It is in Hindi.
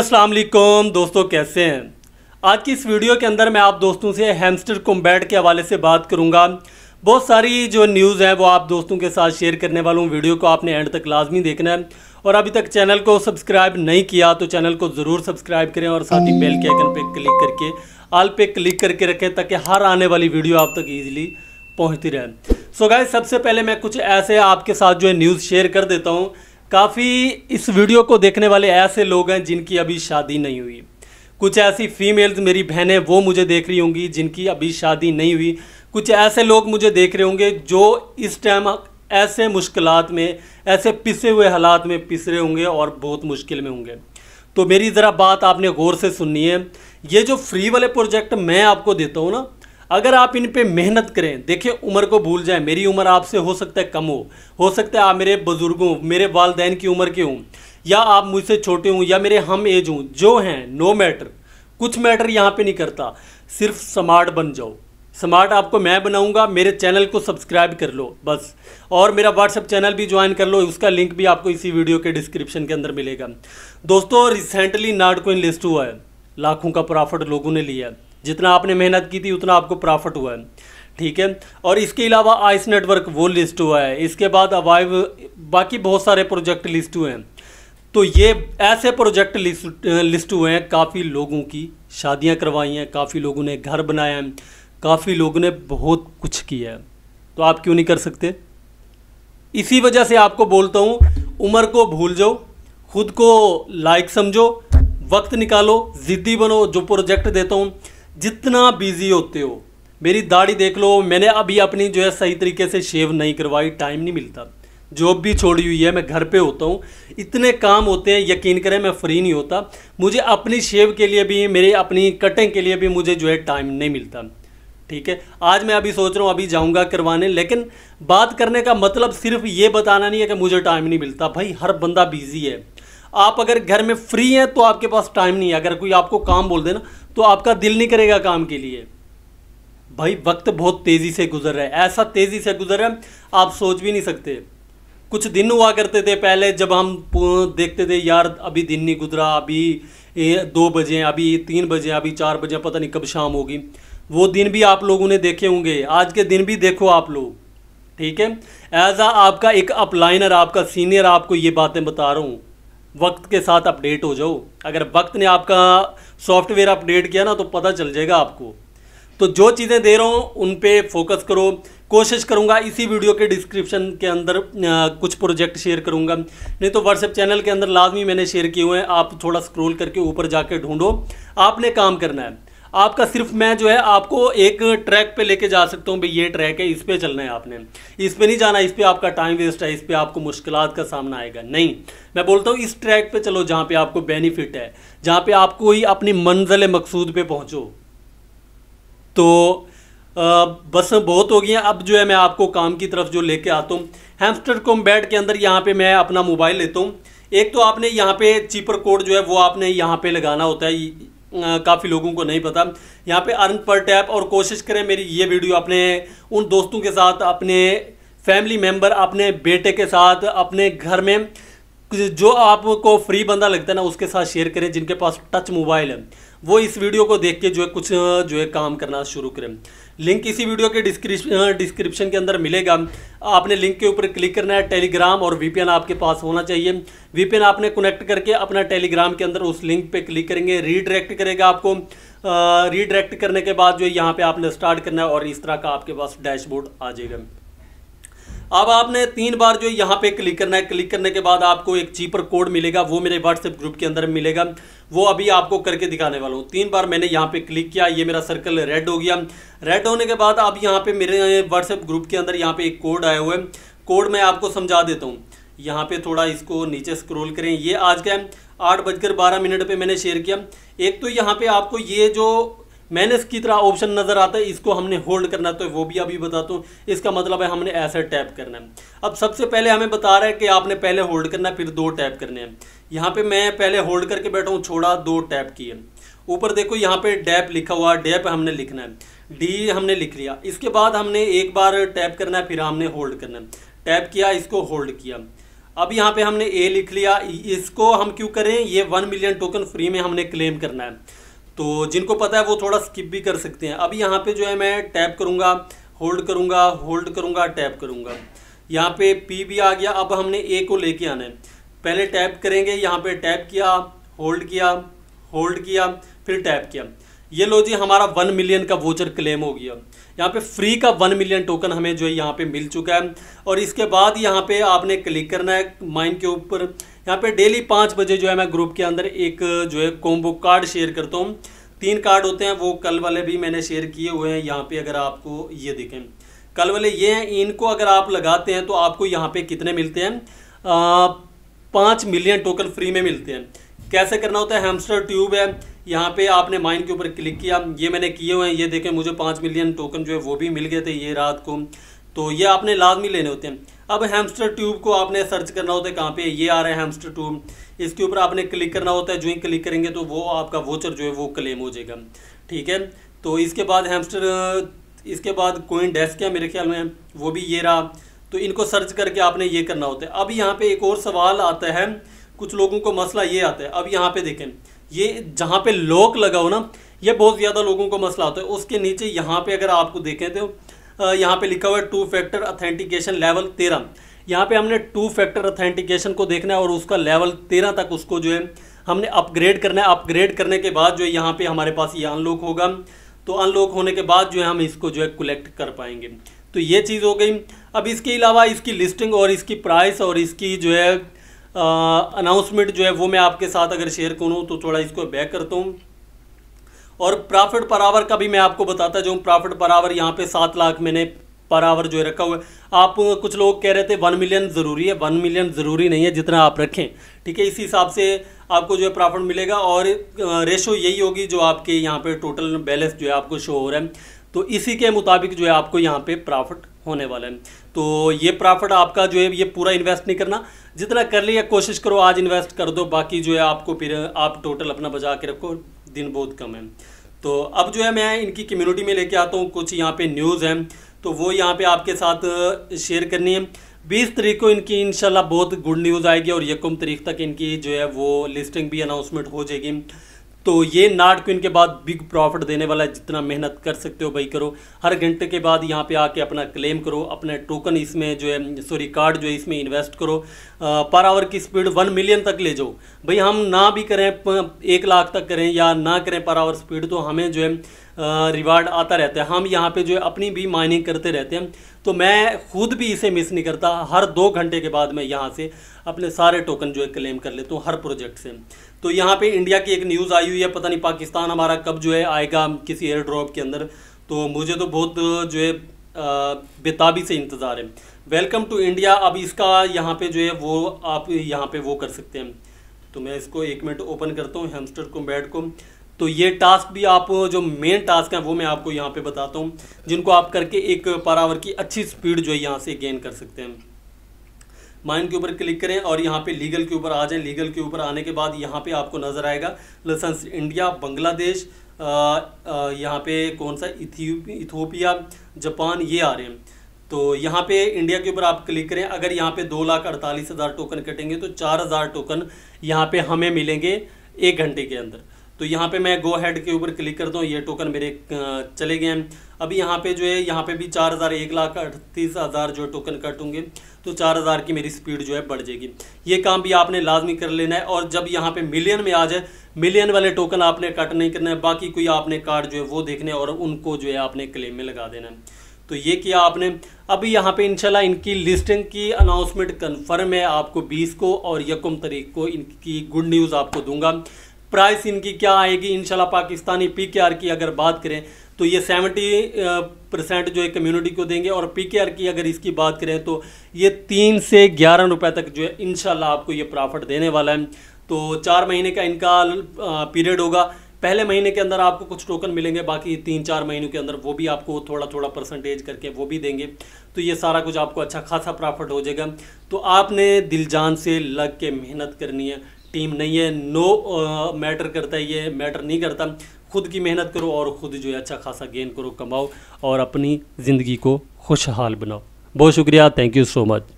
असलकुम दोस्तों कैसे हैं आज की इस वीडियो के अंदर मैं आप दोस्तों से हैमस्टर कॉम्बैट के हवाले से बात करूंगा बहुत सारी जो न्यूज़ हैं वो आप दोस्तों के साथ शेयर करने वाला हूँ वीडियो को आपने एंड तक लाजमी देखना है और अभी तक चैनल को सब्सक्राइब नहीं किया तो चैनल को ज़रूर सब्सक्राइब करें और साथ ही बेल के आइकन पर क्लिक करके आल पे क्लिक करके रखें ताकि हर आने वाली वीडियो आप तक ईजिली पहुँचती रहे सो so गाय सबसे पहले मैं कुछ ऐसे आपके साथ जो है न्यूज़ शेयर कर देता हूँ काफ़ी इस वीडियो को देखने वाले ऐसे लोग हैं जिनकी अभी शादी नहीं हुई कुछ ऐसी फीमेल्स मेरी बहनें वो मुझे देख रही होंगी जिनकी अभी शादी नहीं हुई कुछ ऐसे लोग मुझे देख रहे होंगे जो इस टाइम ऐसे मुश्किल में ऐसे पिसे हुए हालात में पिस रहे होंगे और बहुत मुश्किल में होंगे तो मेरी ज़रा बात आपने गौर से सुननी है ये जो फ्री वाले प्रोजेक्ट मैं आपको देता हूँ ना अगर आप इन पे मेहनत करें देखिए उम्र को भूल जाएं मेरी उम्र आपसे हो सकता है कम हो हो सकता है आप मेरे बुज़ुर्गों मेरे वालदेन की उम्र के हों या आप मुझसे छोटे हों या मेरे हम एज हों जो हैं नो मैटर कुछ मैटर यहाँ पे नहीं करता सिर्फ स्मार्ट बन जाओ स्मार्ट आपको मैं बनाऊंगा मेरे चैनल को सब्सक्राइब कर लो बस और मेरा व्हाट्सअप चैनल भी ज्वाइन कर लो उसका लिंक भी आपको इसी वीडियो के डिस्क्रिप्शन के अंदर मिलेगा दोस्तों रिसेंटली नार्ड को हुआ है लाखों का प्रॉफिट लोगों ने लिया है जितना आपने मेहनत की थी उतना आपको प्रॉफिट हुआ है ठीक है और इसके अलावा आइस नेटवर्क वो लिस्ट हुआ है इसके बाद अवाइव बाकी बहुत सारे प्रोजेक्ट लिस्ट हुए हैं तो ये ऐसे प्रोजेक्ट लिस्ट लिस्ट हुए हैं काफ़ी लोगों की शादियां करवाई हैं काफ़ी लोगों ने घर बनाया है काफ़ी लोगों ने बहुत कुछ किया है तो आप क्यों नहीं कर सकते इसी वजह से आपको बोलता हूँ उम्र को भूल जाओ खुद को लाइक समझो वक्त निकालो ज़िद्दी बनो जो प्रोजेक्ट देता हूँ जितना बिजी होते हो मेरी दाढ़ी देख लो मैंने अभी अपनी जो है सही तरीके से शेव नहीं करवाई टाइम नहीं मिलता जॉब भी छोड़ी हुई है मैं घर पे होता हूँ इतने काम होते हैं यकीन करें मैं फ्री नहीं होता मुझे अपनी शेव के लिए भी मेरे अपनी कटिंग के लिए भी मुझे जो है टाइम नहीं मिलता ठीक है आज मैं अभी सोच रहा हूँ अभी जाऊँगा करवाने लेकिन बात करने का मतलब सिर्फ ये बताना नहीं है कि मुझे टाइम नहीं मिलता भाई हर बंदा बिजी है आप अगर घर में फ्री हैं तो आपके पास टाइम नहीं है अगर कोई आपको काम बोल देना तो आपका दिल नहीं करेगा काम के लिए भाई वक्त बहुत तेज़ी से गुजर रहा है ऐसा तेज़ी से गुजर रहा है आप सोच भी नहीं सकते कुछ दिन हुआ करते थे पहले जब हम देखते थे यार अभी दिन नहीं गुजरा अभी दो बजे अभी तीन बजे अभी चार बजे पता नहीं कब शाम होगी वो दिन भी आप लोगों ने देखे होंगे आज के दिन भी देखो आप लोग ठीक है एज आ आपका एक अपलाइनर आपका सीनियर आपको ये बातें बता रहा हूँ वक्त के साथ अपडेट हो जाओ अगर वक्त ने आपका सॉफ्टवेयर अपडेट किया ना तो पता चल जाएगा आपको तो जो चीज़ें दे रहा हूँ उन पर फोकस करो कोशिश करूँगा इसी वीडियो के डिस्क्रिप्शन के अंदर आ, कुछ प्रोजेक्ट शेयर करूँगा नहीं तो व्हाट्सएप चैनल के अंदर लाजमी मैंने शेयर किए हुए हैं आप थोड़ा स्क्रोल करके ऊपर जाके ढूंढो आपने काम करना है आपका सिर्फ मैं जो है आपको एक ट्रैक पे लेके जा सकता हूँ भाई ये ट्रैक है इस पर चलना है आपने इस पर नहीं जाना इस पर आपका टाइम वेस्ट है इस पर आपको मुश्किल का सामना आएगा नहीं मैं बोलता हूँ इस ट्रैक पर चलो जहाँ पर आपको बेनिफिट है जहाँ पर आपको ही अपनी मंजिल मकसूद पर पहुँचो तो बस बहुत हो गई हैं अब जो है मैं आपको काम की तरफ जो लेके आता हूँ हैमस्टर कॉम्बैट के अंदर यहाँ पे मैं अपना मोबाइल लेता हूँ एक तो आपने यहाँ पे चीपर कोड जो है वो आपने यहाँ पे लगाना होता है काफ़ी लोगों को नहीं पता यहाँ पे अर्न पर टैप और कोशिश करें मेरी ये वीडियो अपने उन दोस्तों के साथ अपने फैमिली मेम्बर अपने बेटे के साथ अपने घर में जो आपको फ्री बंदा लगता है ना उसके साथ शेयर करें जिनके पास टच मोबाइल है वो इस वीडियो को देख के जो है कुछ जो है काम करना शुरू करें लिंक इसी वीडियो के डिस्क्रिप्शन डिस्क्रिप्शन के अंदर मिलेगा आपने लिंक के ऊपर क्लिक करना है टेलीग्राम और वीपीएन आपके पास होना चाहिए वीपीएन आपने कनेक्ट करके अपना टेलीग्राम के अंदर उस लिंक पे क्लिक करेंगे रीडायरेक्ट करेगा आपको रीडायरेक्ट करने के बाद जो यहाँ पर आपने स्टार्ट करना है और इस तरह का आपके पास डैशबोर्ड आ जाएगा अब आपने तीन बार जो यहाँ पे क्लिक करना है क्लिक करने के बाद आपको एक चीपर कोड मिलेगा वो मेरे व्हाट्सएप ग्रुप के अंदर मिलेगा वो अभी आपको करके दिखाने वाला हूँ तीन बार मैंने यहाँ पे क्लिक किया ये मेरा सर्कल रेड हो गया रेड होने के बाद अब यहाँ पे मेरे व्हाट्सएप ग्रुप के अंदर यहाँ पे एक कोड आया हुआ है कोड मैं आपको समझा देता हूँ यहाँ पे थोड़ा इसको नीचे स्क्रोल करें ये आज का आठ बजकर बारह मिनट पे मैंने शेयर किया एक तो यहाँ पे आपको ये जो माइनस की तरह ऑप्शन नज़र आता है इसको हमने होल्ड करना है तो वो भी अभी बताता हूँ इसका मतलब है हमने ऐसे टैप करना है अब सबसे पहले हमें बता रहा है कि आपने पहले होल्ड करना है फिर दो टैप करने हैं यहाँ पे मैं पहले होल्ड करके बैठा हूँ छोड़ा दो टैप किए ऊपर देखो यहाँ पे डैप लिखा हुआ डैप हमने लिखना है डी हमने लिख लिया इसके बाद हमने एक बार टैप करना है फिर हमने होल्ड करना है टैप किया इसको होल्ड किया अब यहाँ पे हमने ए लिख लिया इसको हम क्यों करें ये वन मिलियन टोकन फ्री में हमने क्लेम करना है तो जिनको पता है वो थोड़ा स्किप भी कर सकते हैं अब यहाँ पे जो है मैं टैप करूँगा होल्ड करूँगा होल्ड करूँगा टैप करूँगा यहाँ पे पी भी आ गया अब हमने ए को लेके आना है पहले टैप करेंगे यहाँ पे टैप किया होल्ड किया होल्ड किया फिर टैप किया ये लो जी हमारा वन मिलियन का वोचर क्लेम हो गया यहाँ पे फ्री का वन मिलियन टोकन हमें जो है यहाँ पे मिल चुका है और इसके बाद यहाँ पे आपने क्लिक करना है माइन के ऊपर यहाँ पे डेली पाँच बजे जो है मैं ग्रुप के अंदर एक जो है कॉम्बो कार्ड शेयर करता हूँ तीन कार्ड होते हैं वो कल वाले भी मैंने शेयर किए हुए हैं यहाँ पे अगर आपको ये देखें कल वाले ये हैं इनको अगर आप लगाते हैं तो आपको यहाँ पे कितने मिलते हैं पाँच मिलियन टोकन फ्री में मिलते हैं कैसे करना होता है हेमस्टर ट्यूब है यहाँ पे आपने माइन के ऊपर क्लिक किया ये मैंने किए हुए हैं ये देखें मुझे पाँच मिलियन टोकन जो है वो भी मिल गए थे ये रात को तो ये आपने लाजमी लेने होते हैं अब हेमस्टर ट्यूब को आपने सर्च करना होता है कहाँ पे ये आ रहा है हैमस्टर ट्यूब इसके ऊपर आपने क्लिक करना होता है जो ही क्लिक करेंगे तो वो आपका वोचर जो है वो क्लेम हो जाएगा ठीक है तो इसके बाद हेमस्टर इसके बाद कोइन डेस्क है मेरे ख्याल में वो भी ये रहा तो इनको सर्च करके आपने ये करना होता है अब यहाँ पर एक और सवाल आता है कुछ लोगों को मसला ये आता है अब यहाँ पर देखें ये जहाँ पे लॉक लगा हो ना ये बहुत ज़्यादा लोगों को मसला होता है उसके नीचे यहाँ पे अगर आपको देखें तो यहाँ पे लिखा हुआ है टू फैक्टर अथेंटिकेशन लेवल तेरह यहाँ पे हमने टू फैक्टर अथेंटिकेशन को देखना है और उसका लेवल तेरह तक उसको जो है हमने अपग्रेड करना है अपग्रेड करने के बाद जो है यहाँ पर हमारे पास ये अनलॉक होगा तो अनलॉक होने के बाद जो है हम इसको जो है कलेक्ट कर पाएंगे तो ये चीज़ हो गई अब इसके अलावा इसकी लिस्टिंग और इसकी प्राइस और इसकी जो है अनाउंसमेंट जो है वो मैं आपके साथ अगर शेयर करूँ तो थोड़ा इसको बैक करता हूँ और प्रॉफिट पर आवर का भी मैं आपको बताता जाऊँ प्रॉफिट पर आवर यहाँ पे सात लाख मैंने पर आवर जो है रखा हुआ है आप कुछ लोग कह रहे थे वन मिलियन ज़रूरी है वन मिलियन ज़रूरी नहीं है जितना आप रखें ठीक है इसी हिसाब से आपको जो है प्रॉफिट मिलेगा और रेशो यही होगी जो आपके यहाँ पे टोटल बैलेंस जो है आपको शो हो रहा है तो इसी के मुताबिक जो है आपको यहाँ पे प्रॉफिट होने वाला है तो ये प्रॉफिट आपका जो है ये पूरा इन्वेस्ट नहीं करना जितना कर लिया कोशिश करो आज इन्वेस्ट कर दो बाकी जो है आपको फिर आप टोटल अपना बचा के रखो दिन बहुत कम है तो अब जो है मैं इनकी कम्युनिटी में लेके आता हूँ कुछ यहाँ पे न्यूज़ हैं तो वो यहाँ पे आपके साथ शेयर करनी है बीस तरीक को इनकी इनशाला बहुत गुड न्यूज़ आएगी और यकम तारीख तक इनकी जो है वो लिस्टिंग भी अनाउंसमेंट हो जाएगी तो ये नाट क्विन के बाद बिग प्रॉफिट देने वाला है जितना मेहनत कर सकते हो भाई करो हर घंटे के बाद यहाँ पे आके अपना क्लेम करो अपने टोकन इसमें जो है सॉरी कार्ड जो है इसमें इन्वेस्ट करो पर आवर की स्पीड वन मिलियन तक ले जाओ भाई हम ना भी करें एक लाख तक करें या ना करें पर आवर स्पीड तो हमें जो है रिवार्ड आता रहता है हम यहाँ पर जो है अपनी भी माइनिंग करते रहते हैं तो मैं खुद भी इसे मिस नहीं करता हर दो घंटे के बाद मैं यहाँ से अपने सारे टोकन जो है क्लेम कर लेता हूँ हर प्रोजेक्ट से तो यहाँ पे इंडिया की एक न्यूज़ आई हुई है पता नहीं पाकिस्तान हमारा कब जो है आएगा किसी एयर ड्रॉप के अंदर तो मुझे तो बहुत जो है बेताबी से इंतज़ार है वेलकम टू इंडिया अब इसका यहाँ पे जो है वो आप यहाँ पे वो कर सकते हैं तो मैं इसको एक मिनट ओपन करता हूँ हेमस्टर को बैट को तो ये टास्क भी आप जो मेन टास्क हैं वो मैं आपको यहाँ पर बताता हूँ जिनको आप करके एक पर आवर की अच्छी स्पीड जो है यहाँ से गेन कर सकते हैं माइन के ऊपर क्लिक करें और यहाँ पे लीगल के ऊपर आ जाएं लीगल के ऊपर आने के बाद यहाँ पे आपको नज़र आएगा लसेंस इंडिया बांग्लादेश यहाँ पे कौन सा इथोपिया जापान ये आ रहे हैं तो यहाँ पे इंडिया के ऊपर आप क्लिक करें अगर यहाँ पे दो लाख अड़तालीस हज़ार टोकन कटेंगे तो चार हज़ार टोकन यहाँ पे हमें मिलेंगे एक घंटे के अंदर तो यहाँ पे मैं गो हेड के ऊपर क्लिक करता हूँ ये टोकन मेरे चले गए हैं अभी यहाँ पे जो है यहाँ पे भी चार हज़ार एक लाख अड़तीस हज़ार जो टोकन कट होंगे तो चार हज़ार की मेरी स्पीड जो है बढ़ जाएगी ये काम भी आपने लाजमी कर लेना है और जब यहाँ पे मिलियन में आ जाए मिलियन वाले टोकन आपने कट नहीं करना है बाकी कोई आपने कार्ड जो है वो देखने और उनको जो है आपने क्लेम में लगा देना है तो ये किया आपने अभी यहाँ पे इंशाल्लाह इनकी लिस्टिंग की अनाउंसमेंट कंफर्म है आपको 20 को और यकम तारीख को इनकी गुड न्यूज़ आपको दूंगा प्राइस इनकी क्या आएगी इनशाला पाकिस्तानी पी की अगर बात करें तो ये सेवेंटी परसेंट जो है कम्युनिटी को देंगे और पी की अगर इसकी बात करें तो ये तीन से ग्यारह रुपये तक जो है इन आपको ये प्रॉफिट देने वाला है तो चार महीने का इनका पीरियड होगा पहले महीने के अंदर आपको कुछ टोकन मिलेंगे बाकी तीन चार महीनों के अंदर वो भी आपको थोड़ा थोड़ा परसेंटेज करके वो भी देंगे तो ये सारा कुछ आपको अच्छा खासा प्रॉफिट हो जाएगा तो आपने दिल जान से लग के मेहनत करनी है टीम नहीं है नो मैटर करता है ये मैटर नहीं करता खुद की मेहनत करो और ख़ुद जो है अच्छा खासा गेन करो कमाओ और अपनी ज़िंदगी को खुशहाल बनाओ बहुत शुक्रिया थैंक यू सो मच